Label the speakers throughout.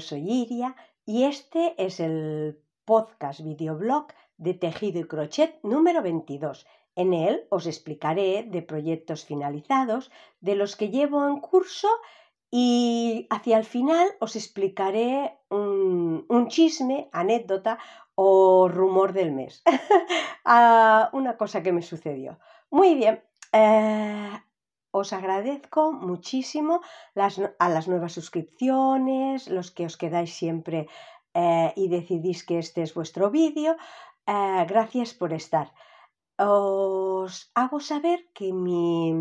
Speaker 1: soy Iria y este es el podcast videoblog de tejido y crochet número 22. En él os explicaré de proyectos finalizados, de los que llevo en curso y hacia el final os explicaré un, chisme, anécdota o rumor del mes. Ah, una cosa que me sucedió. Muy bien, eh, os agradezco muchísimo las, a las nuevas suscripciones, los que os quedáis siempre eh, y decidís que este es vuestro vídeo. Eh, gracias por estar. Os hago saber que mi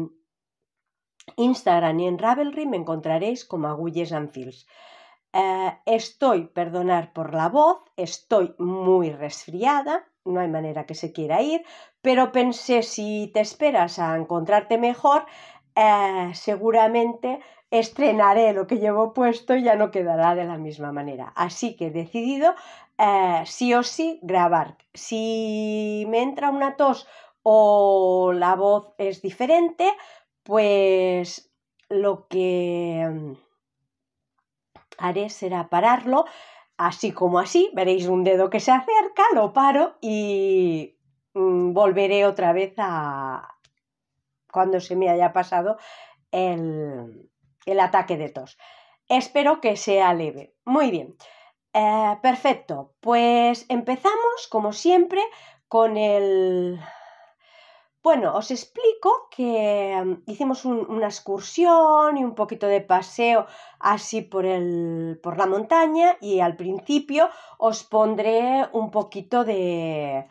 Speaker 1: Instagram y en Ravelry me encontraréis como Agulles and eh, estoy, perdonar por la voz, estoy muy resfriada, no hay manera que se quiera ir, pero pensé si te esperas a encontrarte mejor, eh, seguramente estrenaré lo que llevo puesto y ya no quedará de la misma manera. Así que he decidido eh, sí o sí grabar. Si me entra una tos o la voz es diferente, pues lo que mm, haré será pararlo. Así como así, veréis un dedo que se acerca, lo paro y mm, volveré otra vez a, cuando se me haya pasado el, ataque de tos. Espero que sea leve. Muy bien. Eh, perfecto. Pues empezamos, como siempre, con el... Bueno, os explico que mm, hicimos una excursión y un poquito de paseo así por, el, por la montaña y al principio os pondré un poquito de...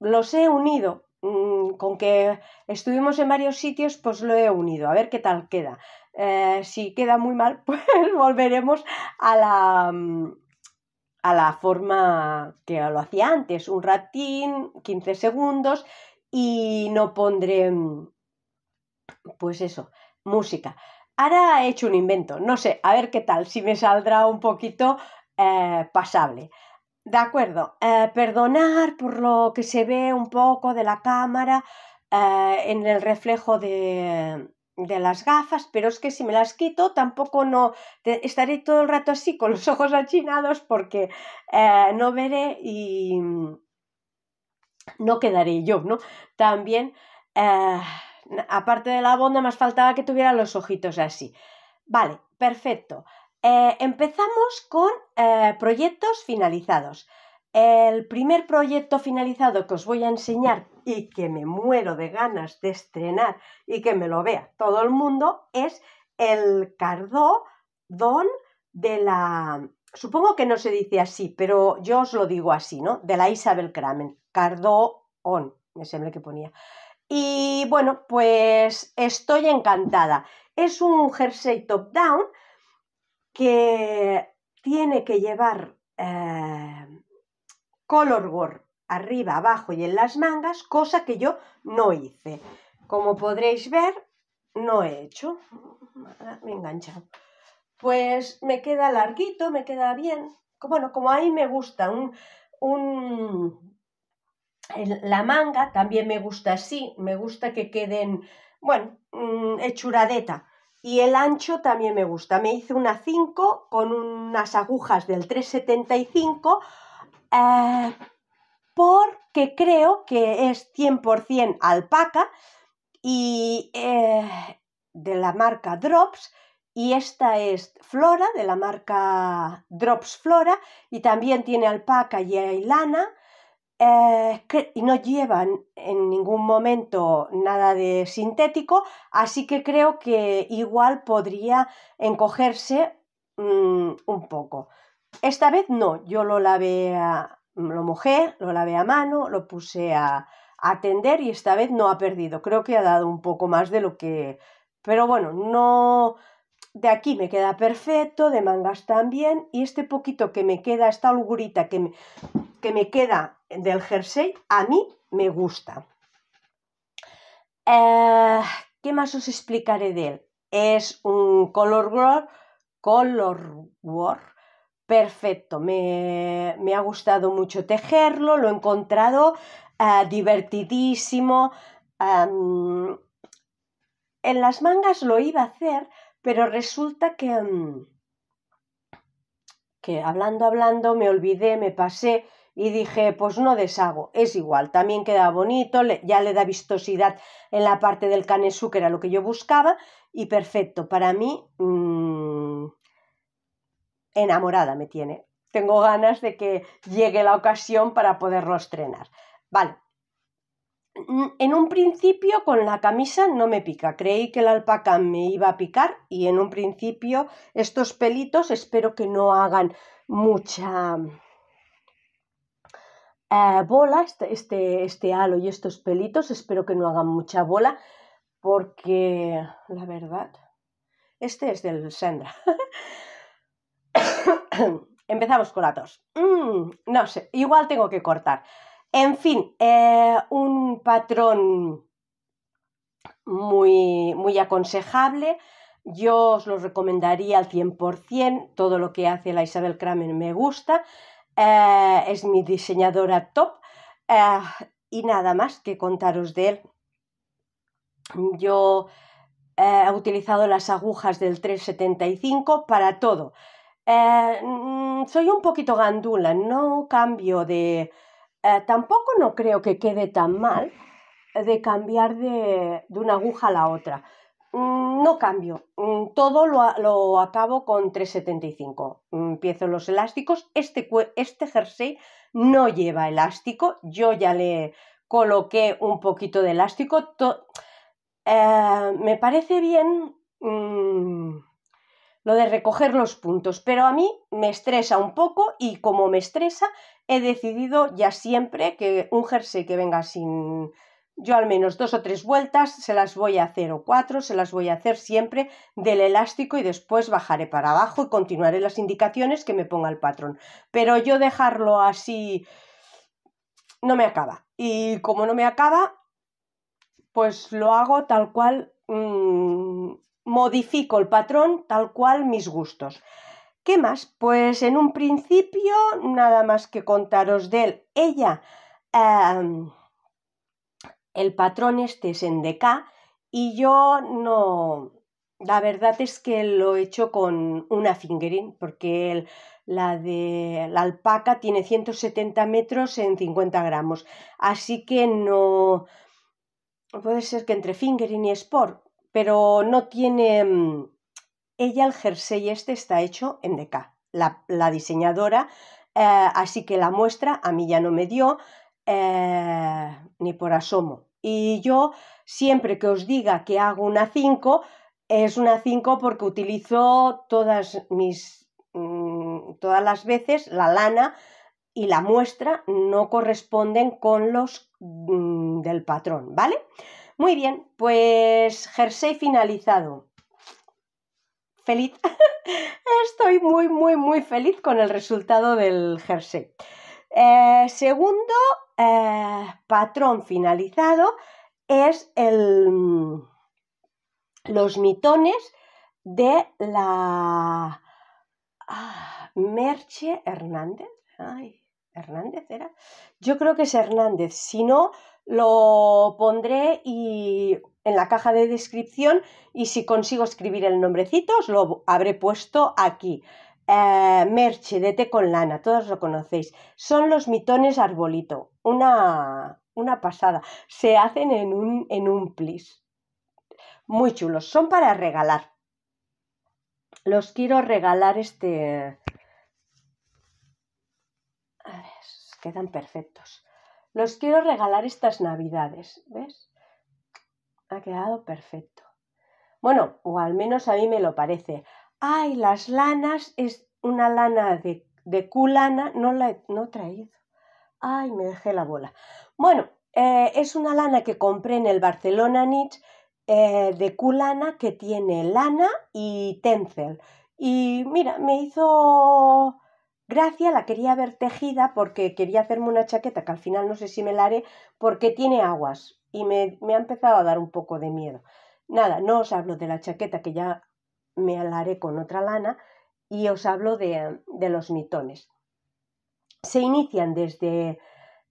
Speaker 1: Los he unido Mm, con que estuvimos en varios sitios, pues lo he unido, a ver qué tal queda. Eh, si queda muy mal, pues volveremos a la, mm, a la forma que lo hacía antes, un ratín, 15 segundos y no pondré, mm, pues eso, música. Ahora he hecho un invento, no sé, a ver qué tal, si me saldrá un poquito eh, pasable. De acuerdo. Eh, perdonar por lo que se ve un poco de la cámara eh, en el reflejo de, las gafas, pero es que si me las quito tampoco no estaré todo el rato así con los ojos achinados porque eh, no veré y no quedaré yo, ¿no? También, aparte de la banda más faltaba que tuviera los ojitos así. Vale, perfecto. Eh, empezamos con eh, proyectos finalizados. El primer proyecto finalizado que os voy a enseñar y que me muero de ganas de estrenar y que me lo vea todo el mundo es el Cardó Don de la... Supongo que no se dice así, pero yo os lo digo así, ¿no? De la Isabel Kramen Cardó On, me semble que ponía. Y bueno, pues estoy encantada. Es un jersey top-down que tiene que llevar eh, color arriba, abajo y en las mangas, cosa que yo no hice. Como podréis ver, no he hecho. Me he enganchado. Pues me queda larguito, me queda bien. Bueno, como ahí me gusta un, la manga también me gusta así, me gusta que queden, bueno, mm, hechuradeta y el ancho también me gusta. Me hice una 5 con unas agujas del 375 eh, porque creo que es 100% alpaca y eh, de la marca Drops. Y esta es Flora, de la marca Drops Flora, y también tiene alpaca y lana eh, y no llevan en ningún momento nada de sintético, así que creo que igual podría encogerse mm, un poco. Esta vez no, yo lo lavé, a, lo mojé, lo lavé a mano, lo puse a, tender y esta vez no ha perdido. Creo que ha dado un poco más de lo que... Pero bueno, no... De aquí me queda perfecto, de mangas también, y este poquito que me queda, esta holgurita que que me queda del jersey a mí me gusta. Eh, ¿Qué más os explicaré de él? Es un color war, color war perfecto. Me, ha gustado mucho tejerlo, lo he encontrado eh, divertidísimo. en las mangas lo iba a hacer, pero resulta que, mm, que hablando, hablando, me olvidé, me pasé y dije, pues no deshago, es igual, también queda bonito, ya le da vistosidad en la parte del canesú, que era lo que yo buscaba, y perfecto, para mí mm, enamorada me tiene. Tengo ganas de que llegue la ocasión para poderlo estrenar. Vale. Mm, en un principio con la camisa no me pica, creí que la alpaca me iba a picar y en un principio estos pelitos espero que no hagan mucha eh, bola este, este, este, halo y estos pelitos. Espero que no hagan mucha bola porque la verdad, este es del Sandra. Empezamos con la tos. Mm, no sé, igual tengo que cortar. En fin, eh, un patrón muy, muy aconsejable. Yo os lo recomendaría al 100%. Todo lo que hace la Isabel Kramer me gusta. Eh, es mi diseñadora top eh, y nada más que contaros de él. Yo eh, he utilizado las agujas del 375 para todo. Mm, soy un poquito gandula, no cambio de... tampoco no creo que quede tan mal de cambiar de una aguja a la otra. Mm, no cambio, mm, todo lo, acabo con 375. Mm, empiezo los elásticos, este, este jersey no lleva elástico, yo ya le coloqué un poquito de elástico. Eh, me parece bien lo de recoger los puntos, pero a mí me estresa un poco y como me estresa, he decidido ya siempre que un jersey que venga sin yo al menos dos o tres vueltas se las voy a hacer o cuatro, se las voy a hacer siempre del elástico y después bajaré para abajo y continuaré las indicaciones que me ponga el patrón. Pero yo dejarlo así no me acaba. Y como no me acaba, pues lo hago tal cual, mm, modifico el patrón tal cual mis gustos. ¿Qué más? Pues en un principio nada más que contaros de él. Ella... Em, el patrón este es en DK y yo no, la verdad es que lo he hecho con una fingering porque la de la alpaca tiene 170 metros en 50 gramos, así que no, puede ser que entre fingering y sport, pero no tiene, ella el jersey este está hecho en DK, la, diseñadora, eh, así que la muestra a mí ya no me dio, eh, ni por asomo. Y yo siempre que os diga que hago una 5, es una 5 porque utilizo todas mis mm, todas las veces la lana y la muestra no corresponden con los mm, del patrón, ¿vale? Muy bien, pues jersey finalizado. Feliz. Estoy muy, muy, muy feliz con el resultado del jersey. Eh, segundo, eh, patrón finalizado es el, mm, los mitones de la ah, Merche Hernández. Hernández era. Yo creo que es Hernández. Si no, lo pondré y en la caja de descripción y si consigo escribir el nombrecito, os lo habré puesto aquí. Eh, Merche de té con lana, todos lo conocéis. Son los mitones arbolito, una, una pasada. Se hacen en un, en un plis. Muy chulos, son para regalar. Los quiero regalar este... A ver, quedan perfectos. Los quiero regalar estas navidades, ¿ves? Ha quedado perfecto. Bueno, o al menos a mí me lo parece. Ay, las lanas, es una lana de, de culana, no la he, no traído. Ay, me dejé la bola. Bueno, eh, es una lana que compré en el Barcelona Niche eh, de culana que tiene lana y tencel. Y mira, me hizo gracia, la quería ver tejida porque quería hacerme una chaqueta que al final no sé si me la haré porque tiene aguas y me, me ha empezado a dar un poco de miedo. Nada, no os hablo de la chaqueta que ya me alaré con otra lana y os hablo de, los mitones. Se inician desde,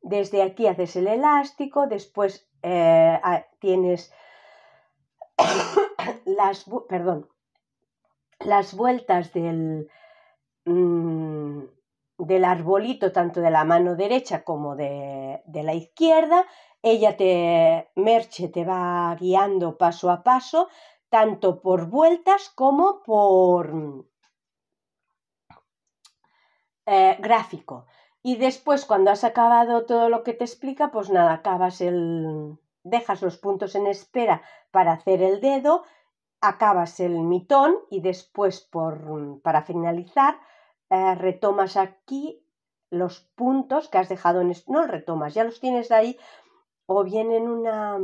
Speaker 1: desde aquí, haces el elástico, después eh, tienes las, vueltas mm, del, arbolito, tanto de la mano derecha como de, de la izquierda. Ella te, Merche, te va guiando paso a paso tanto por vueltas como por eh, gráfico. Y después, cuando has acabado todo lo que te explica, pues nada, acabas el. dejas los puntos en espera para hacer el dedo, acabas el mitón y después, para finalizar, eh, retomas aquí los puntos que has dejado en. no retomas, ya los tienes ahí, o bien en una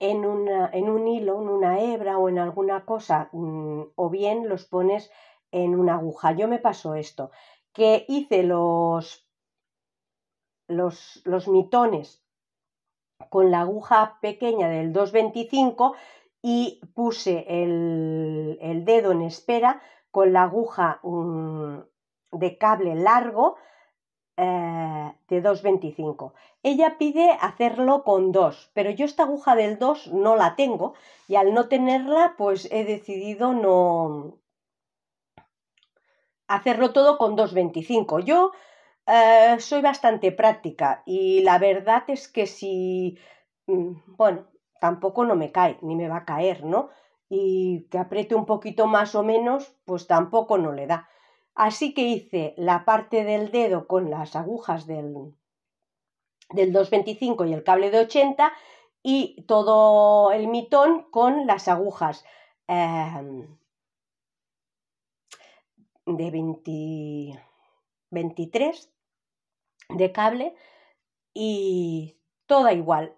Speaker 1: en, un hilo, en una hebra o en alguna cosa, mm, o bien los pones en una aguja. Yo me paso esto, que hice los, los, mitones con la aguja pequeña del 225 y puse el, el dedo en espera con la aguja mm, de cable largo eh, de 2,25. Ella pide hacerlo con 2, pero yo esta aguja del 2 no la tengo y al no tenerla pues he decidido no hacerlo todo con 2,25. Yo eh, soy bastante práctica y la verdad es que si, mm, bueno, tampoco no me cae, ni me va a caer, ¿no? Y que apriete un poquito más o menos, pues tampoco no le da. Así que hice la parte del dedo con las agujas del, 225 y el cable de 80 y todo el mitón con las agujas em, de 23 de cable y toda igual.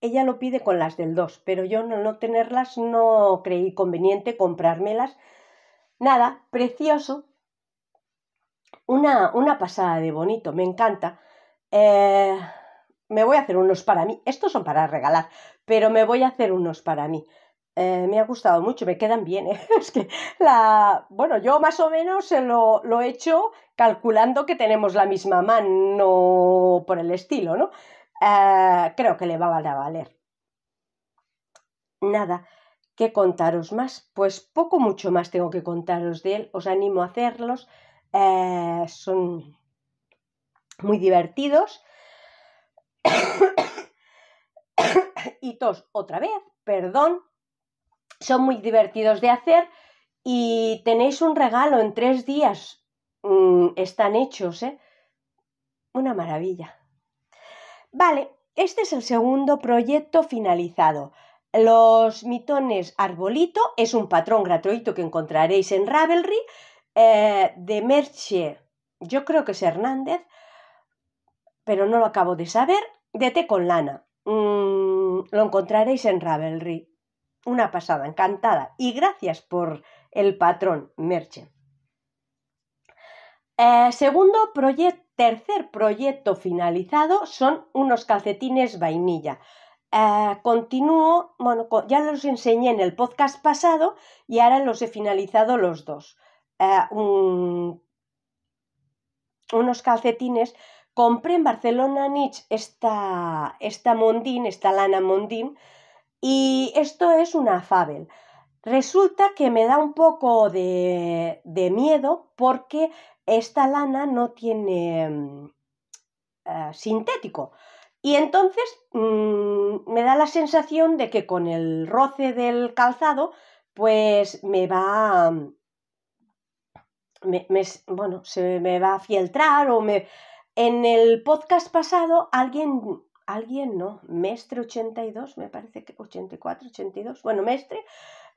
Speaker 1: ella lo pide con las del 2, pero yo no tenerlas no creí conveniente comprármelas Nada, precioso. Una, pasada de bonito, me encanta. Eh, me voy a hacer unos para mí. Estos son para regalar, pero me voy a hacer unos para mí. Eh, me ha gustado mucho, me quedan bien. ¿eh? Es que la. Bueno, yo más o menos lo, he hecho calculando que tenemos la misma mano por el estilo, ¿no? creo que le va a valer. Nada, ¿Qué contaros más. Pues poco, mucho más tengo que contaros de él. Os animo a hacerlos. Eh, son muy divertidos. y tos otra vez, perdón. Son muy divertidos de hacer y tenéis un regalo en tres días. Mm, están hechos, ¿eh? Una maravilla. Vale, este es el segundo proyecto finalizado. Los mitones arbolito es un patrón gratuito que encontraréis en Ravelry eh, de Merche, yo creo que es Hernández, pero no lo acabo de saber, de té con lana. Mm, lo encontraréis en Ravelry. Una pasada, encantada. Y gracias por el patrón, Merche. Eh, segundo proyecto, tercer proyecto finalizado son unos calcetines vainilla. Eh, continúo, bueno, ya los enseñé en el podcast pasado y ahora los he finalizado los dos. Eh, unos calcetines. Compré en Barcelona Niche esta, esta mondín, esta lana mondín, y esto es una fabel. Resulta que me da un poco de, miedo porque esta lana no tiene mm, eh, sintético. Y entonces mm, me da la sensación de que con el roce del calzado, pues me va. bueno, se me va a fieltrar o me. En el podcast pasado, alguien. Alguien, no, Mestre 82, me parece que 84, 82, bueno, Mestre,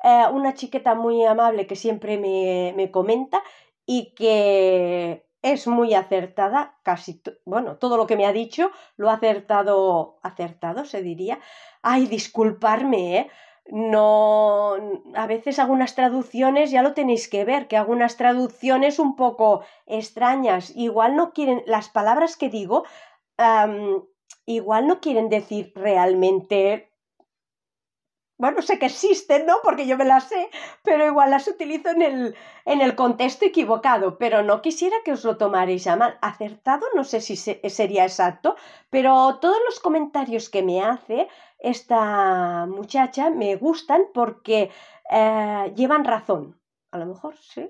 Speaker 1: eh, una chiqueta muy amable que siempre me, me comenta y que es muy acertada, casi, bueno, todo lo que me ha dicho lo ha acertado, acertado se diría. Ay, disculparme, ¿eh? No, a veces algunas traducciones, ya lo tenéis que ver, que algunas traducciones un poco extrañas, igual no quieren, las palabras que digo, igual no quieren decir realmente bueno, sé que existen, ¿no? Porque yo me las sé, pero igual las utilizo en el, en el contexto equivocado. Pero no quisiera que os lo tomaréis a mal. Acertado, no sé si sería exacto, pero todos los comentarios que me hace esta muchacha me gustan porque eh, llevan razón. A lo mejor sí.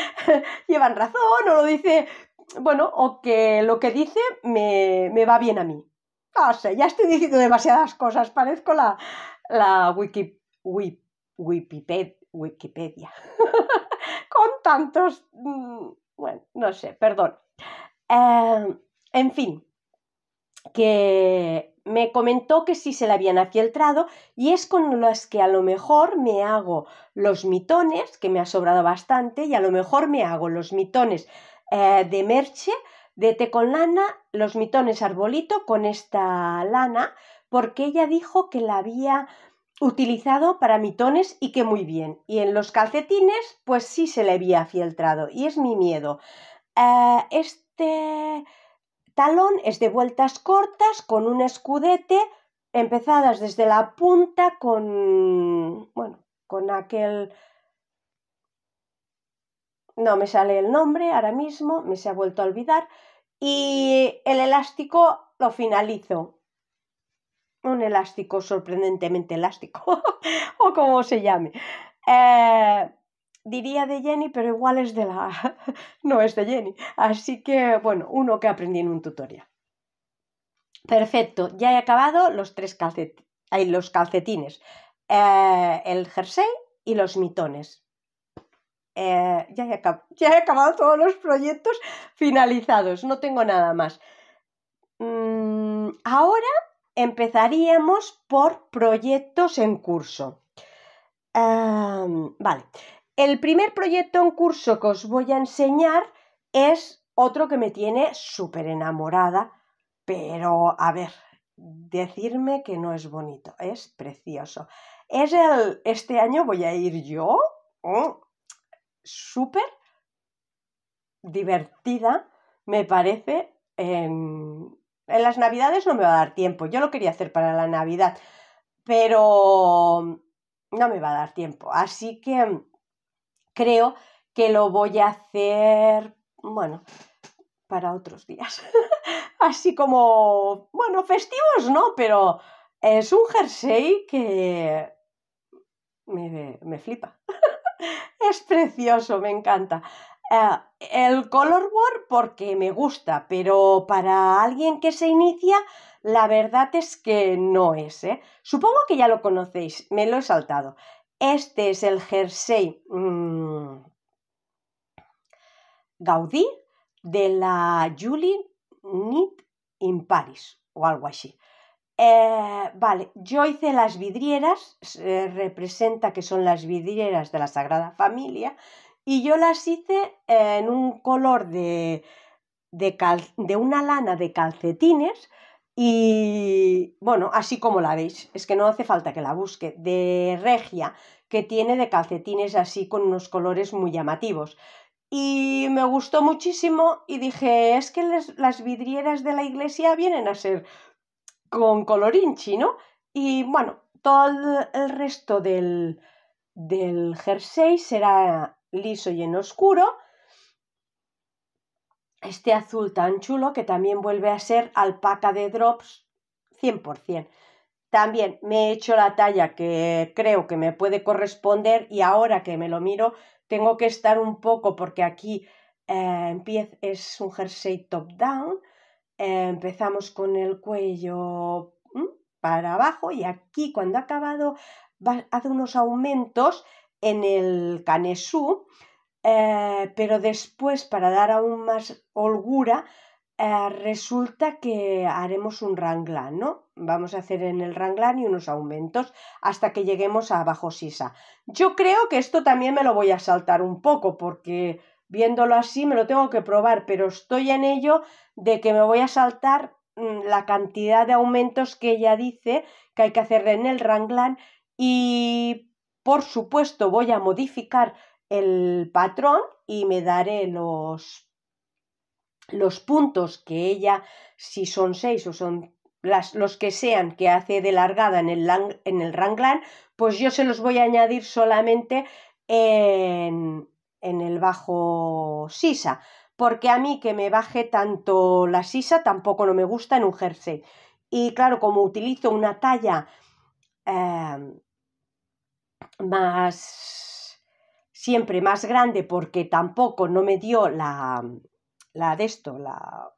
Speaker 1: llevan razón, o lo dice, bueno, o que lo que dice me, me va bien a mí. No ah, sé, ya estoy diciendo demasiadas cosas, parezco la, la Wiki, Wikipedia, Wikipedia. con tantos... Mm, bueno, no sé, perdón. Em, en fin, que me comentó que sí se la habían afiltrado y es con las que a lo mejor me hago los mitones, que me ha sobrado bastante, y a lo mejor me hago los mitones eh, de merche, de té con lana, los mitones arbolito con esta lana, porque ella dijo que la había utilizado para mitones y que muy bien. Y en los calcetines, pues sí se le había filtrado. Y es mi miedo. Ah, este talón es de vueltas cortas con un escudete empezadas desde la punta con, bueno, con aquel... No me sale el nombre ahora mismo, me se ha vuelto a olvidar. Y el elástico lo finalizo un elástico sorprendentemente elástico, o como se llame. Eh, diría de Jenny, pero igual es de la... no es de Jenny. Así que, bueno, uno que aprendí en un tutorial. Perfecto, ya he acabado los tres los calcetines, eh, el jersey y los mitones. Eh, ya, he acabado, todos los proyectos finalizados, no tengo nada más. Mm, ahora Empezaríamos por proyectos en curso. vale. El primer proyecto en curso que os voy a enseñar es otro que me tiene súper enamorada, pero a ver, decirme que no es bonito, es precioso. Es el, este año voy a ir yo, mm, súper divertida, me parece, en, en las navidades no me va a dar tiempo. Yo lo quería hacer para la Navidad, pero no me va a dar tiempo. Así que creo que lo voy a hacer, bueno, para otros días. Así como, bueno, festivos no, pero es un jersey que me, me flipa. es precioso, me encanta. Eh, el color war porque me gusta, pero para alguien que se inicia, la verdad es que no es. ¿eh? Supongo que ya lo conocéis, me lo he saltado. Este es el jersey mm, Gaudí de la Julie Knit in Paris o algo así. Eh, vale, yo hice las vidrieras, representa que son las vidrieras de la Sagrada Familia y yo las hice en un color de, de, una lana de calcetines y bueno, así como la veis, es que no hace falta que la busque, de regia, que tiene de calcetines así con unos colores muy llamativos. Y me gustó muchísimo y dije, es que las vidrieras de la iglesia vienen a ser con colorín ¿no? Y bueno, todo el resto del, del jersey será liso y en oscuro. Este azul tan chulo que también vuelve a ser alpaca de drops 100%. También me he hecho la talla que creo que me puede corresponder y ahora que me lo miro tengo que estar un poco porque aquí eh, empieza es un jersey top down. Eh, empezamos con el cuello mm, para abajo y aquí cuando ha acabado hace unos aumentos en el canesú, eh, pero después, para dar aún más holgura, eh, resulta que haremos un ranglán, ¿no? Vamos a hacer en el ranglán y unos aumentos hasta que lleguemos a bajo sisa. Yo creo que esto también me lo voy a saltar un poco porque viéndolo así me lo tengo que probar, pero estoy en ello de que me voy a saltar mm, la cantidad de aumentos que ella dice que hay que hacer en el ranglán y por supuesto, voy a modificar el patrón y me daré los, los puntos que ella, si son seis o son los que sean que hace de largada en el, ranglar, en pues yo se los voy a añadir solamente en, el bajo sisa, porque a mí que me baje tanto la sisa tampoco no me gusta en un jersey. Y claro, como utilizo una talla eh, más, siempre más grande porque tampoco no me dio la, la de esto, la,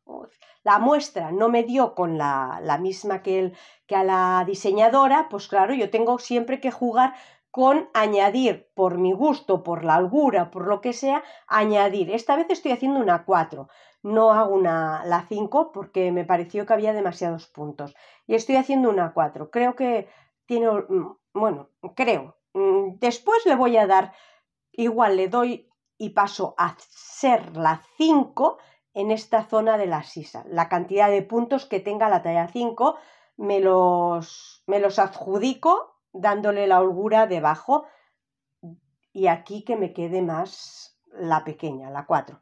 Speaker 1: la muestra no me dio con la, la misma que, el, que a la diseñadora, pues claro, yo tengo siempre que jugar con añadir, por mi gusto, por la algura, por lo que sea, añadir. Esta vez estoy haciendo una 4, no hago una, la 5 porque me pareció que había demasiados puntos. Y estoy haciendo una 4. Creo que tiene, mm, bueno, creo, Mm, después le voy a dar, igual le doy y paso a ser la 5 en esta zona de la sisa. La cantidad de puntos que tenga la talla 5 me los, me los adjudico dándole la holgura debajo y aquí que me quede más la pequeña, la 4.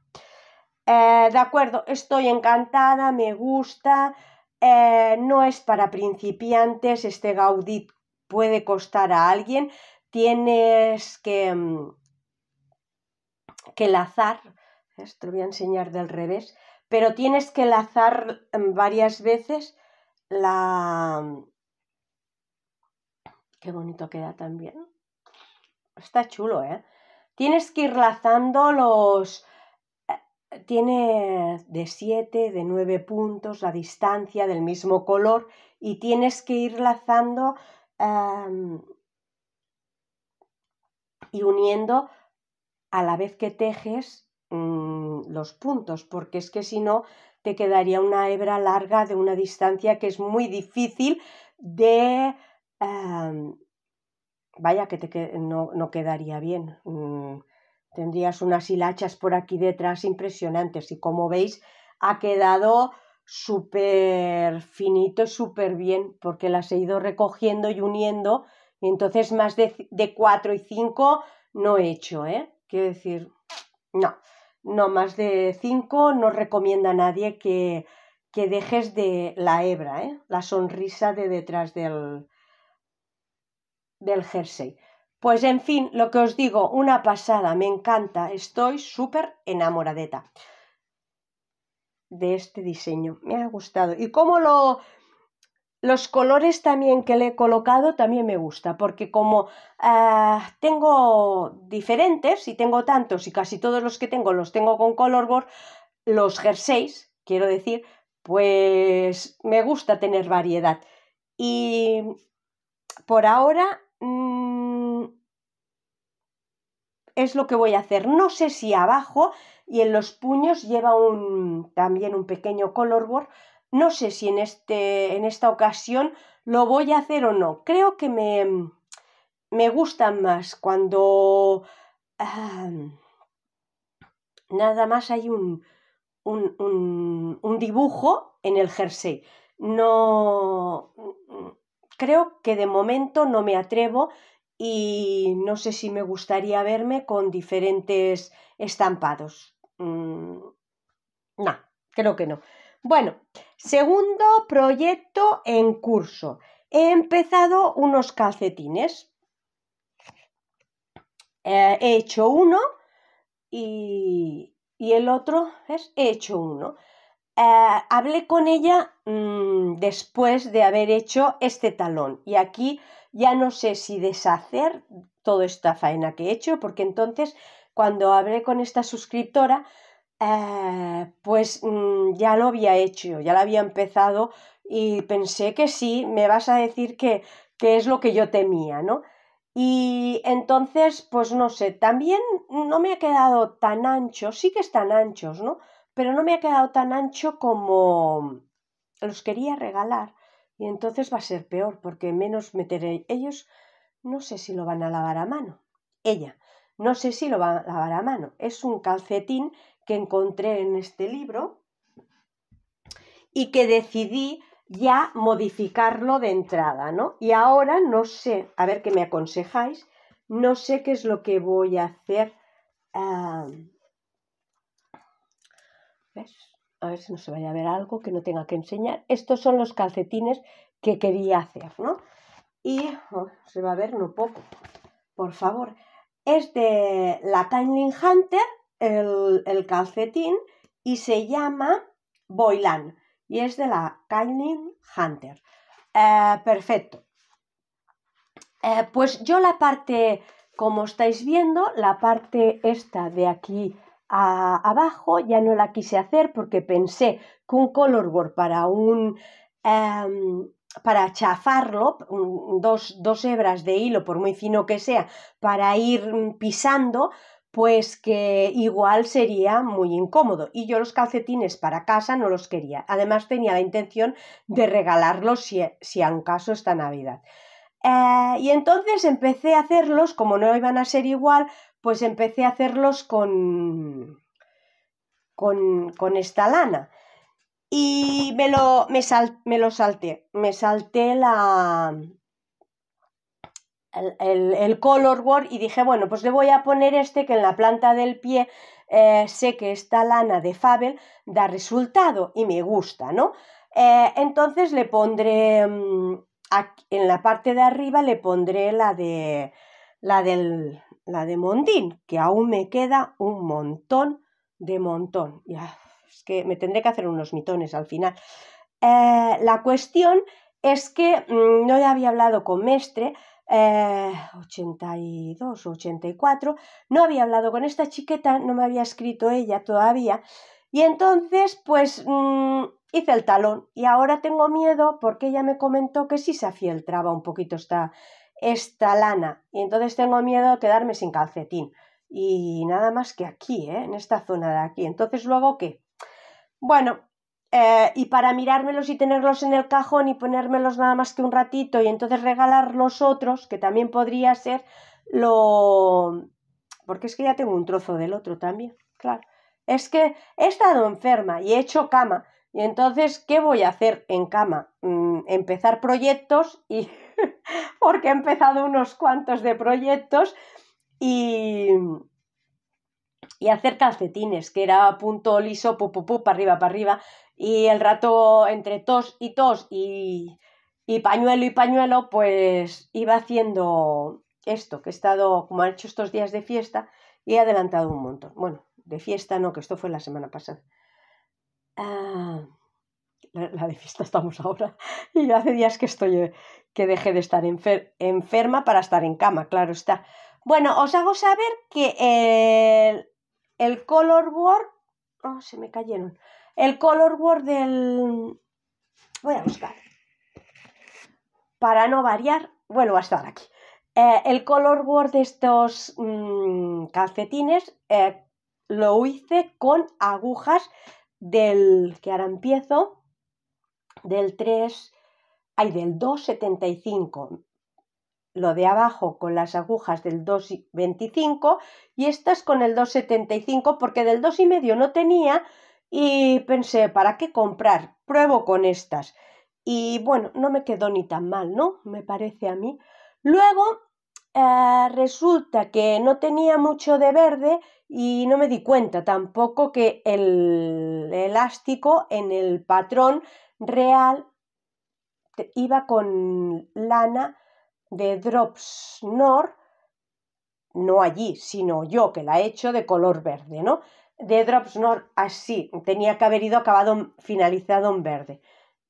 Speaker 1: Eh, de acuerdo, estoy encantada, me gusta, eh, no es para principiantes, este gaudí puede costar a alguien, tienes que, mm, que lazar, esto lo voy a enseñar del revés, pero tienes que lazar mm, varias veces la... Mm, qué bonito queda también. Está chulo, ¿eh? Tienes que ir lazando los... Eh, tiene de 7, de 9 puntos la distancia del mismo color y tienes que ir lazando em, y uniendo a la vez que tejes mm, los puntos, porque es que si no te quedaría una hebra larga de una distancia que es muy difícil de... vaya que no, quedaría bien. Mm, tendrías unas hilachas por aquí detrás impresionantes y como veis ha quedado súper finito y súper bien porque las he ido recogiendo y uniendo entonces, más de, 4 y 5 no he hecho, ¿eh? Quiero decir, no, no, más de 5 no recomienda a nadie que, que dejes de la hebra, ¿eh? La sonrisa de detrás del, del jersey. Pues en fin, lo que os digo, una pasada, me encanta, estoy súper enamoradeta de este diseño, me ha gustado. ¿Y cómo lo, los colores también que le he colocado también me gusta, porque como ah, tengo diferentes, y tengo tantos, y casi todos los que tengo los tengo con colorboard, los jerseys, quiero decir, pues me gusta tener variedad. Y por ahora mm, es lo que voy a hacer. No sé si abajo y en los puños lleva también un pequeño colorboard no sé si en, este, en esta ocasión lo voy a hacer o no. Creo que me, me gustan más cuando... nada más hay un, dibujo en el jersey. No... Creo que de momento no me atrevo y no sé si me gustaría verme con diferentes estampados. Mm, no, creo que no. Bueno, Segundo proyecto en curso. He empezado unos calcetines. Eh, he hecho uno y, el otro es he hecho uno. Eh, hablé con ella mm, después de haber hecho este talón y aquí ya no sé si deshacer toda esta faena que he hecho porque entonces cuando hablé con esta suscriptora eh, pues mm, ya lo había hecho, ya lo había empezado y pensé que sí, me vas a decir que, que es lo que yo temía, ¿no? Y entonces, pues no sé, también no me ha quedado tan ancho, sí que están anchos, ¿no? Pero no me ha quedado tan ancho como los quería regalar. Y entonces va a ser peor, porque menos meteré. Ellos no sé si lo van a lavar a mano. Ella, no sé si lo van a lavar a mano. Es un calcetín que encontré en este libro y que decidí ya modificarlo de entrada, ¿no? Y ahora no sé, a ver qué me aconsejáis, no sé qué es lo que voy a hacer. A ver si no se vaya a ver algo que no tenga que enseñar. Estos son los calcetines que quería hacer, ¿no? Y oh, se va a ver no poco, por favor. Es de la Kindling Hunter el, calcetín y se llama Boylan y es de la Kainin Hunter. Eh, perfecto. Eh, pues yo la parte, como estáis viendo, la parte esta de aquí abajo ya no la quise hacer porque pensé que un colorboard para un... Em, para chafarlo, dos hebras de hilo, por muy fino que sea, para ir pisando, pues que igual sería muy incómodo. Y yo los calcetines para casa no los quería. Además tenía la intención de regalarlos si, e, a un caso esta Navidad. Eh, y entonces empecé a hacerlos, como no iban a ser igual, pues empecé a hacerlos con, con, con esta lana. Y me lo, me, me lo salté, me salté la, el, color word y dije, bueno, pues le voy a poner este que en la planta del pie eh, sé que esta lana de Fabel da resultado y me gusta, ¿no? Eh, entonces le pondré mm, en la parte de arriba le pondré la de la del la de Mondín, que aún me queda un montón de montón. Ya, ah, es que me tendré que hacer unos mitones al final. Eh, la cuestión es que mm, no había hablado con Mestre, 82 eh, 84, no había hablado con esta chiqueta, no me había escrito ella todavía, y entonces pues mm, hice el talón y ahora tengo miedo porque ella me comentó que si se afieltraba un poquito esta, esta lana y entonces tengo miedo de quedarme sin calcetín y nada más que aquí, ¿eh? en esta zona de aquí. Entonces luego que Bueno, eh, y para mirármelos y tenerlos en el cajón y ponérmelos nada más que un ratito y entonces regalar los otros, que también podría ser lo... porque es que ya tengo un trozo del otro también, claro. Es que he estado enferma y he hecho cama. Y entonces, ¿qué voy a hacer en cama? Mm, empezar proyectos y... porque he empezado unos cuantos de proyectos y y hacer calcetines, que era punto liso, pu, pu, para arriba, para arriba, y el rato entre tos y tos y, pañuelo y pañuelo, pues iba haciendo esto, que he estado, como han hecho estos días de fiesta, y he adelantado un montón. Bueno, de fiesta no, que esto fue la semana pasada. Ah, la, de fiesta estamos ahora. Y yo hace días que estoy, eh, que dejé de estar enferma para estar en cama, claro está. Bueno, os hago saber que el, el color board... Oh, se me cayeron. El color word del... Voy a buscar. Para no variar, va a estar aquí. Eh, el color word de estos mm, calcetines eh, lo hice con agujas del que ahora empiezo, del 3, ay, del 275. Lo de abajo con las agujas del 225 y estas con el 275 porque del 2,5 no tenía y pensé, ¿para qué comprar? Pruebo con estas. Y bueno, no me quedó ni tan mal, ¿no? Me parece a mí. Luego eh, resulta que no tenía mucho de verde y no me di cuenta tampoco que el elástico en el patrón real iba con lana de Drops Nor, no allí, sino yo que la he hecho de color verde, ¿no? de Drops así, tenía que haber ido acabado, finalizado en verde.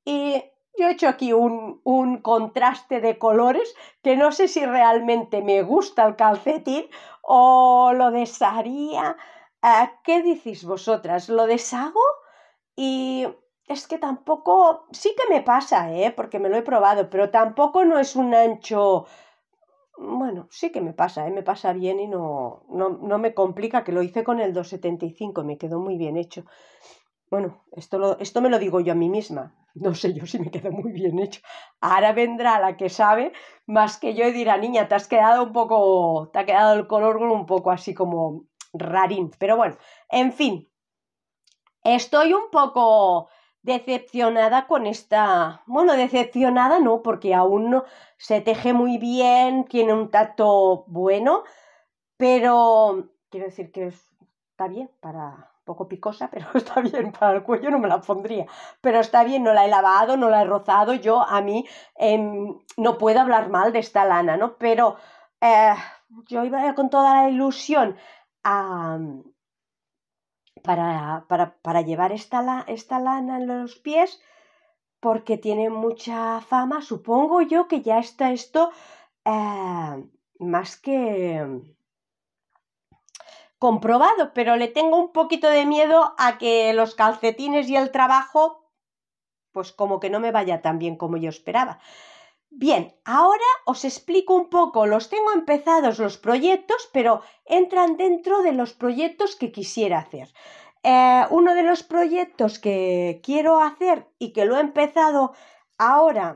Speaker 1: Y yo he hecho aquí un, un, contraste de colores que no sé si realmente me gusta el calcetín o lo desharía. Eh, ¿Qué decís vosotras? ¿Lo deshago? Y es que tampoco, sí que me pasa, ¿eh? porque me lo he probado, pero tampoco no es un ancho bueno, sí que me pasa, ¿eh? me pasa bien y no, no, me complica, que lo hice con el 275, me quedó muy bien hecho. Bueno, esto, esto me lo digo yo a mí misma, no sé yo si me quedó muy bien hecho. Ahora vendrá la que sabe más que yo y dirá, niña, te has quedado un poco, te ha quedado el color un poco así como rarín. Pero bueno, en fin, estoy un poco decepcionada con esta. Bueno, decepcionada no, porque aún no se teje muy bien, tiene un tacto bueno, pero quiero decir que está bien para. poco picosa, pero está bien para el cuello, no me la pondría. Pero está bien, no la he lavado, no la he rozado. Yo a mí em, no puedo hablar mal de esta lana, ¿no? Pero eh, yo iba con toda la ilusión a, para, llevar esta, lana en los pies porque tiene mucha fama. Supongo yo que ya está esto eh, más que comprobado, pero le tengo un poquito de miedo a que los calcetines y el trabajo, pues como que no me vaya tan bien como yo esperaba. Bien, ahora os explico un poco, los tengo empezados los proyectos, pero entran dentro de los proyectos que quisiera hacer. Eh, uno de los proyectos que quiero hacer y que lo he empezado ahora,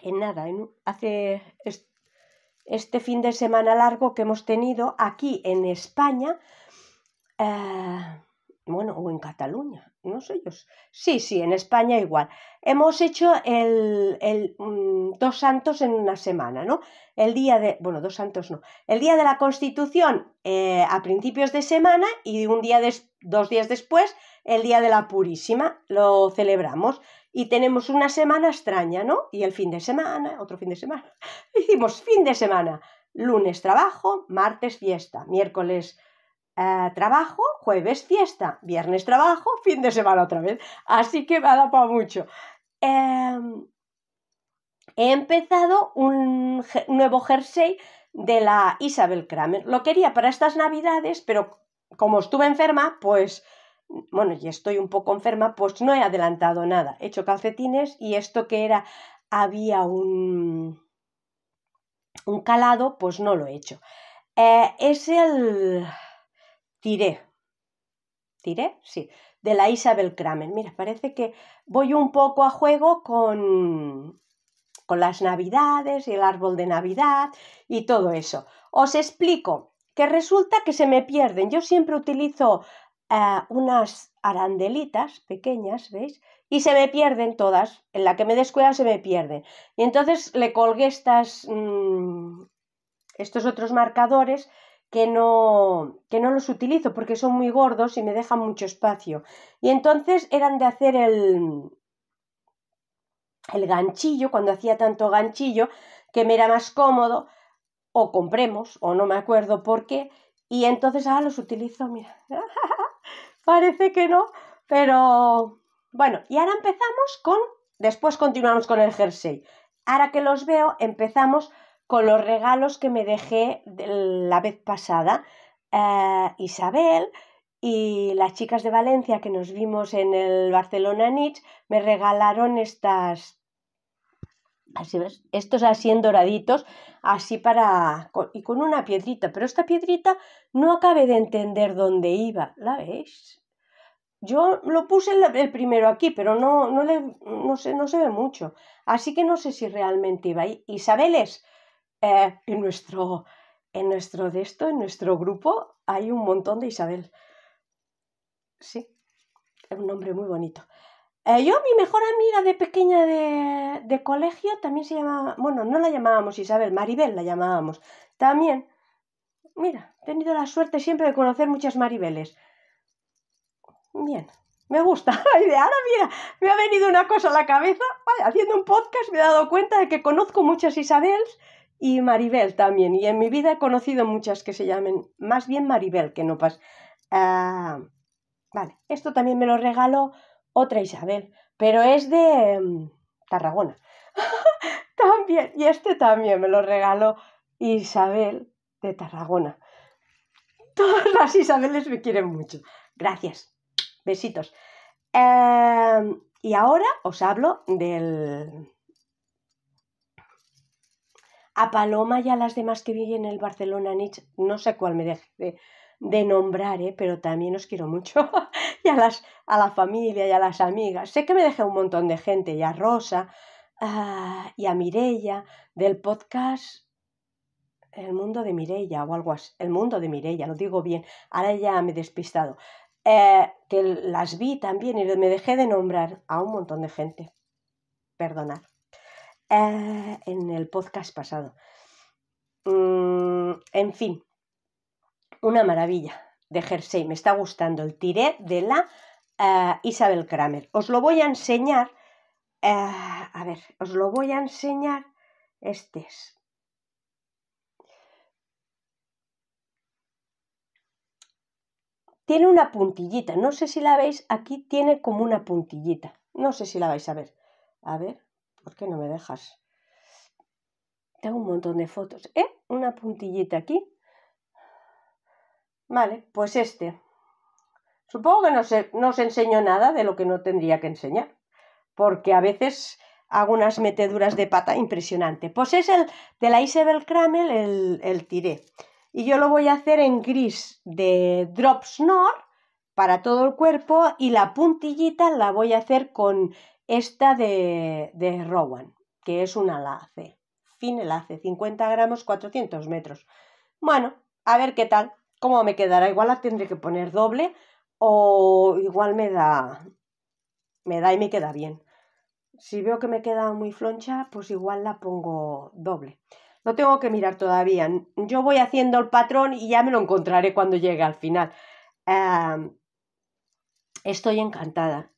Speaker 1: en nada, hace este fin de semana largo que hemos tenido aquí en España, eh, bueno, o en Cataluña, no sé yo. Sí, sí, en España igual. Hemos hecho el, mm, dos santos en una semana, ¿no? El día de, bueno, dos santos no, el día de la Constitución eh, a principios de semana y un día de, dos días después, el día de la Purísima, lo celebramos. Y tenemos una semana extraña, ¿no? Y el fin de semana, otro fin de semana. Hicimos fin de semana. Lunes trabajo, martes fiesta, miércoles Ah, trabajo, jueves fiesta, viernes trabajo, fin de semana otra vez. Así que me ha dado para mucho. Em, he empezado un nuevo jersey de la Isabel Kramer. Lo quería para estas navidades, pero como estuve enferma, pues, bueno, y estoy un poco enferma, pues no he adelantado nada. He hecho calcetines y esto que era, había un, un calado, pues no lo he hecho. Eh, es el tiré, tiré, sí, de la Isabel Kramer. Mira, parece que voy un poco a juego con, con las navidades y el árbol de Navidad y todo eso. Os explico que resulta que se me pierden. Yo siempre utilizo eh, unas arandelitas pequeñas, ¿veis? Y se me pierden todas. En la que me descuida se me pierden. Y entonces le colgué estas, mm, estos otros marcadores que no, no los utilizo porque son muy gordos y me dejan mucho espacio. Y entonces eran de hacer el, el ganchillo, cuando hacía tanto ganchillo, que me era más cómodo, o compremos, o no me acuerdo por qué, y entonces ahora los utilizo, mira, parece que no, pero bueno, y ahora empezamos con, después continuamos con el jersey. Ahora que los veo, empezamos con los regalos que me dejé la vez pasada eh, Isabel y las chicas de Valencia que nos vimos en el Barcelona Nietzsche me regalaron estas así ves, estos así en doraditos así para y con una piedrita pero esta piedrita no acabé de entender dónde iba la veis yo lo puse el, primero aquí, pero no, se, no se ve mucho. Así que no sé si realmente iba ahí. Isabel es eh, en nuestro, en nuestro de esto, en nuestro grupo, hay un montón de Isabel. Sí, es un nombre muy bonito. Eh, yo, mi mejor amiga de pequeña de, colegio también se llamaba, bueno, no la llamábamos Isabel, Maribel la llamábamos. También, mira, he tenido la suerte siempre de conocer muchas Maribeles. Bien, me gusta la idea. Ahora mira, me ha venido una cosa a la cabeza, haciendo un podcast me he dado cuenta de que conozco muchas Isabels y Maribel también. Y en mi vida he conocido muchas que se llamen más bien Maribel que no pas. Ah, vale, esto también me lo regaló otra Isabel, pero es de mm, Tarragona. también, y este también me lo regaló Isabel de Tarragona. Todas las Isabeles me quieren mucho. Gracias. Besitos. Em, y ahora os hablo del, a Paloma y a las demás que vi en el Barcelona Niche, no sé cuál me dejé de, nombrar, ¿eh? pero también os quiero mucho, y a, las, a la familia y a las amigas. Sé que me dejé un montón de gente, y a Rosa, ah, y a Mirella, del podcast El Mundo de Mirella, o algo así, El Mundo de Mirella, lo digo bien, ahora ya me he despistado, eh, que las vi también y me dejé de nombrar a un montón de gente. Perdonad. Eh, en el podcast pasado. Mm, en fin, una maravilla de jersey, me está gustando el tiré de la eh, Isabel Kramer. Os lo voy a enseñar, eh, a ver, os lo voy a enseñar, este es. Tiene una puntillita, no sé si la veis, aquí tiene como una puntillita, no sé si la vais a ver. A ver, ¿Por qué no me dejas? Tengo un montón de fotos. ¿Eh? Una puntillita aquí. Vale, pues este. Supongo que no, se, os enseño nada de lo que no tendría que enseñar. Porque a veces hago unas meteduras de pata impresionante. Pues es el de la Isabel Kramel, el, el tiré. Y yo lo voy a hacer en gris de Drops Snore para todo el cuerpo y la puntillita la voy a hacer con esta de, Rowan, que es un alace, fin enlace, 50 gramos, 400 metros. Bueno, a ver qué tal, cómo me quedará. Igual la tendré que poner doble o igual me da, me da y me queda bien. Si veo que me queda muy floncha, pues igual la pongo doble. Lo tengo que mirar todavía. Yo voy haciendo el patrón y ya me lo encontraré cuando llegue al final. estoy encantada.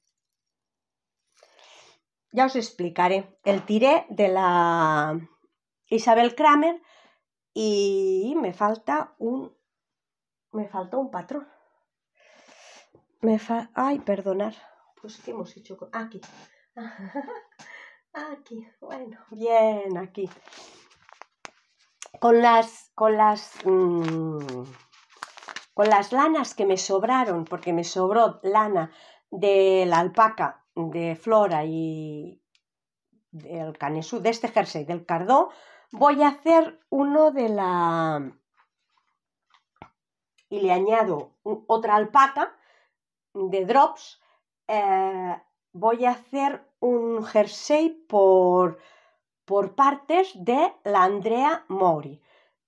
Speaker 1: Ya os explicaré. El tiré de la Isabel Kramer y me falta un... me faltó un patrón. Me Ay, perdonar. Pues, ¿qué hemos hecho? Aquí. Aquí. Bueno, bien, aquí. Con las... con las... Mm, con las lanas que me sobraron, porque me sobró lana de la alpaca de flora y del canesú, de este jersey del cardó, voy a hacer uno de la... y le añado otra alpaca de drops, eh, voy a hacer un jersey por, por partes de la Andrea Mori.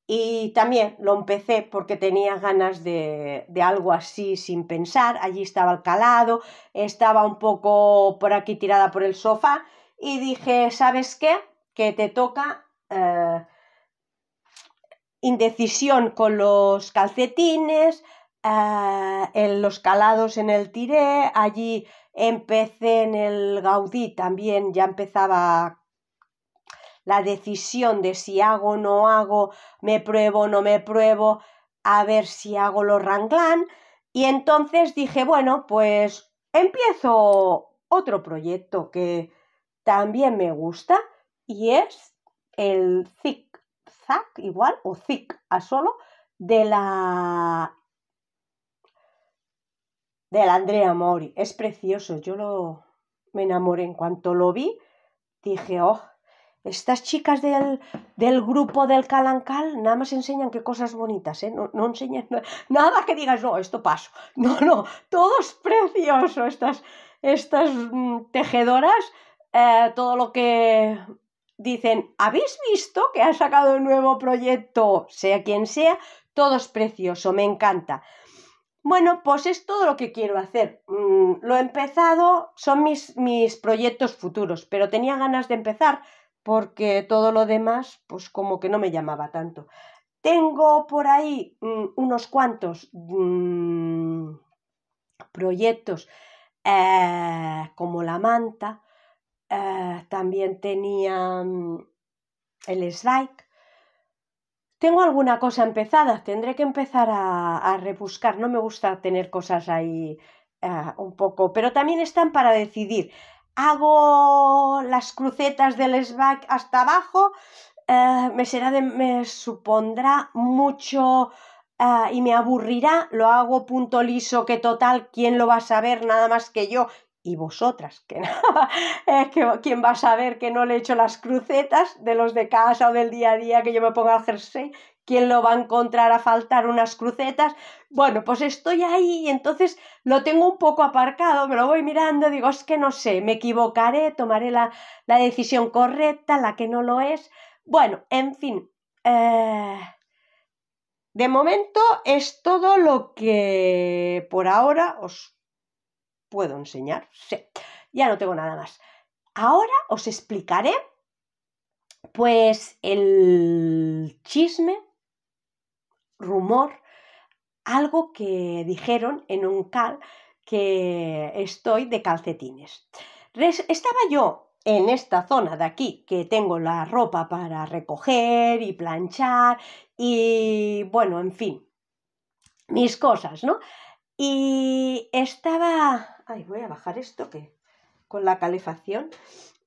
Speaker 1: Y también lo empecé porque tenía ganas de, de, algo así sin pensar. Allí estaba el calado, estaba un poco por aquí tirada por el sofá y dije, ¿sabes qué? Que te toca eh, indecisión con los calcetines, eh, en los calados en el tiré, allí empecé en el gaudí también, ya empezaba la decisión de si hago, o no hago, me pruebo, o no me pruebo, a ver si hago los Ranglan. Y entonces dije, bueno, pues empiezo otro proyecto que también me gusta y es el zig zag igual o zig a solo de la de Andrea Mori. Es precioso, yo lo me enamoré en cuanto lo vi, dije, "Oh, estas chicas del, grupo del Calancal nada más enseñan qué cosas bonitas, ¿eh? no, enseñan nada que digas, no, esto paso. No, no, todo es precioso. Estas, estas mm, tejedoras, eh, todo lo que dicen, ¿habéis visto que ha sacado un nuevo proyecto? Sea quien sea, todo es precioso, me encanta. Bueno, pues es todo lo que quiero hacer. Mm, lo he empezado, son mis proyectos futuros, pero tenía ganas de empezar porque todo lo demás, pues como que no me llamaba tanto. Tengo por ahí mm, unos cuantos mm, proyectos eh, como la manta, eh, también tenía mm, el strike. Tengo alguna cosa empezada, tendré que empezar a, rebuscar. No me gusta tener cosas ahí eh, un poco, pero también están para decidir hago las crucetas del SVAC hasta abajo, eh, me, será me supondrá mucho eh, y me aburrirá, lo hago punto liso que total, ¿quién lo va a saber nada más que yo? Y vosotras, que nada, eh, que quién va a saber que no le he hecho las crucetas de los de casa o del día a día, que yo me ponga el jersey, ¿Quién lo va a encontrar a faltar unas crucetas? Bueno, pues estoy ahí y entonces lo tengo un poco aparcado, me lo voy mirando, digo, es que no sé, me equivocaré, tomaré la, decisión correcta, la que no lo es. Bueno, en fin. Eh, de momento es todo lo que por ahora os puedo enseñar. Sí, ya no tengo nada más. Ahora os explicaré pues el chisme rumor, algo que dijeron en un cal que estoy de calcetines. Estaba yo en esta zona de aquí, que tengo la ropa para recoger y planchar y, bueno, en fin, mis cosas, ¿no? Y estaba... Ay, voy a bajar esto que con la calefacción.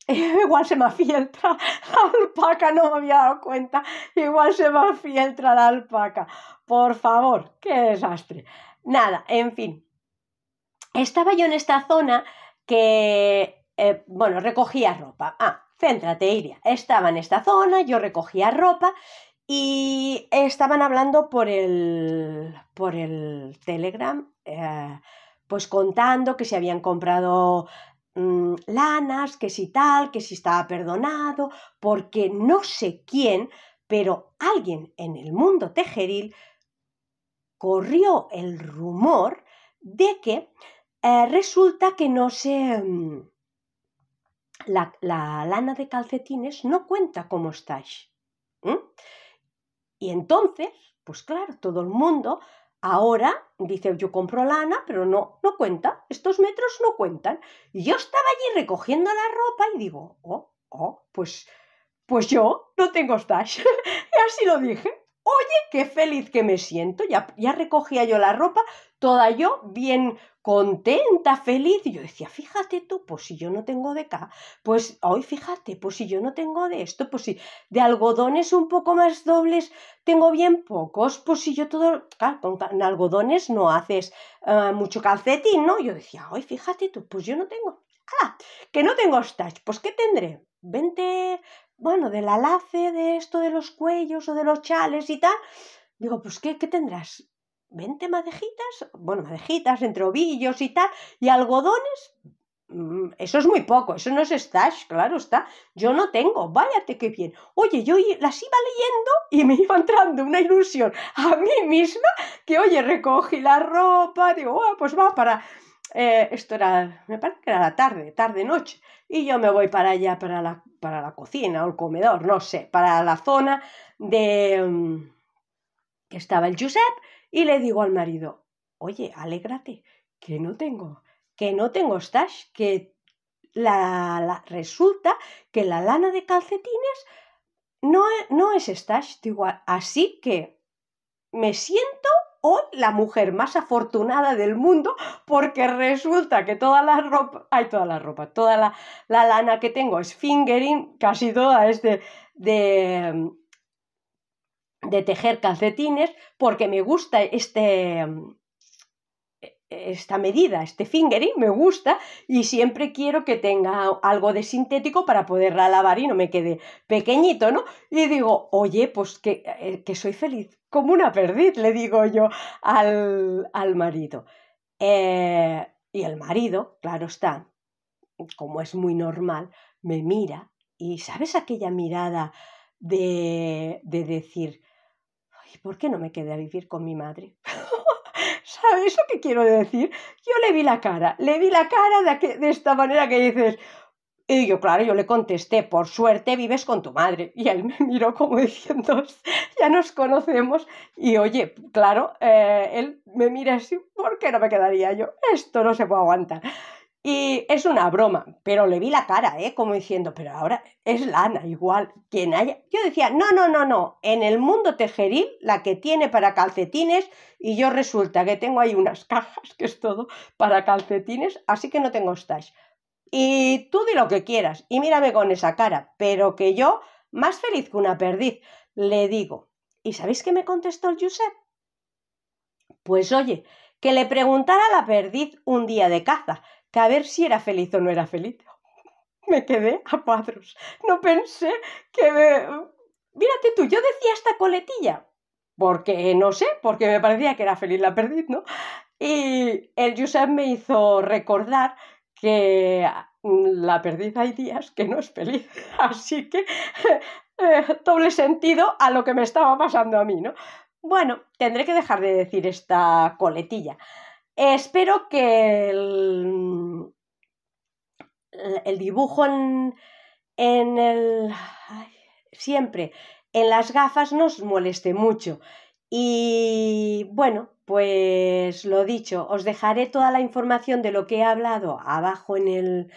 Speaker 1: igual se me fieltra la alpaca, no me había dado cuenta, igual se me fieltra la alpaca. Por favor, qué desastre. Nada, en fin. Estaba yo en esta zona que, eh, bueno, recogía ropa. Ah, céntrate, Iria. Estaba en esta zona, yo recogía ropa y estaban hablando por el, por el Telegram. Eh, pues contando que se habían comprado Mm, lanas, que si tal, que si estaba perdonado, porque no sé quién, pero alguien en el mundo tejeril corrió el rumor de que eh, resulta que no se... Mm, la, lana de calcetines no cuenta como estáis Y entonces, pues claro, todo el mundo Ahora dice, yo compro lana, pero no, no cuenta, estos metros no cuentan. Y yo estaba allí recogiendo la ropa y digo, oh, oh, pues, pues yo no tengo stash. y así lo dije oye, qué feliz que me siento, ya, ya recogía yo la ropa, toda yo bien contenta, feliz. Y yo decía, fíjate tú, pues si yo no tengo de acá, pues hoy fíjate, pues si yo no tengo de esto, pues si de algodones un poco más dobles tengo bien pocos, pues si yo todo, claro, con algodones no haces eh, mucho calcetín, ¿no? Yo decía, hoy fíjate tú, pues yo no tengo. ¡Hala! Que no tengo stash, pues ¿qué tendré? 20, bueno, del alace, de esto de los cuellos o de los chales y tal, digo, pues ¿qué, tendrás? ¿20 madejitas? Bueno, madejitas entre ovillos y tal, y algodones. Mm, eso es muy poco, eso no es stash, claro está. Yo no tengo, váyate qué bien. Oye, yo las iba leyendo y me iba entrando una ilusión a mí misma que, oye, recogí la ropa, digo, pues va para, eh, esto era, me parece que era la tarde, tarde-noche y yo me voy para allá, para la, para la cocina o el comedor, no sé, para la zona de mm, que estaba el Josep y le digo al marido, oye, alégrate, que no tengo, que no tengo stash, que la, resulta que la lana de calcetines no, e, no es stash, digo, así que me siento o la mujer más afortunada del mundo porque resulta que toda la ropa, hay toda la ropa, toda la, lana que tengo es fingering, casi toda es de, de, tejer calcetines porque me gusta este, esta medida, este fingering, me gusta y siempre quiero que tenga algo de sintético para poderla lavar y no me quede pequeñito, ¿no? Y digo, oye, pues que eh, soy feliz como una perdiz, le digo yo al, al marido. Eh, y el marido, claro está, como es muy normal, me mira y sabes aquella mirada de, de decir, ¿por qué no me quedé a vivir con mi madre? ¿Sabes lo que quiero decir? Yo le vi la cara, le vi la cara de, de esta manera que dices, y yo, claro, yo le contesté, por suerte vives con tu madre. Y él me miró como diciendo, ya nos conocemos. Y oye, claro, eh, él me mira así, ¿por qué no me quedaría yo? Esto no se puede aguantar. Y es una broma, pero le vi la cara, ¿eh? Como diciendo, pero ahora es lana, igual, quien haya. Yo decía, no, no, no, no, en el mundo tejeril, la que tiene para calcetines, y yo resulta que tengo ahí unas cajas, que es todo, para calcetines, así que no tengo stash. Y tú di lo que quieras y mírame con esa cara, pero que yo, más feliz que una perdiz, le digo. ¿Y sabéis qué me contestó el Josep? Pues oye, que le preguntara a la perdiz un día de caza, que a ver si era feliz o no era feliz. Me quedé a cuadros. No pensé que me... Mírate tú, yo decía esta coletilla, porque no sé, porque me parecía que era feliz la perdiz, ¿no? Y el Josep me hizo recordar que la perdida hay días que no es feliz. Así que eh, doble sentido a lo que me estaba pasando a mí, ¿no? Bueno, tendré que dejar de decir esta coletilla. Espero que el, dibujo en, el... siempre en las gafas nos moleste mucho. Y bueno, pues lo dicho, os dejaré toda la información de lo que he hablado abajo en, el,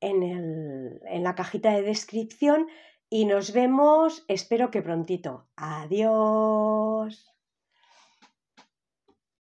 Speaker 1: en, en la cajita de descripción y nos vemos, espero que prontito. Adiós.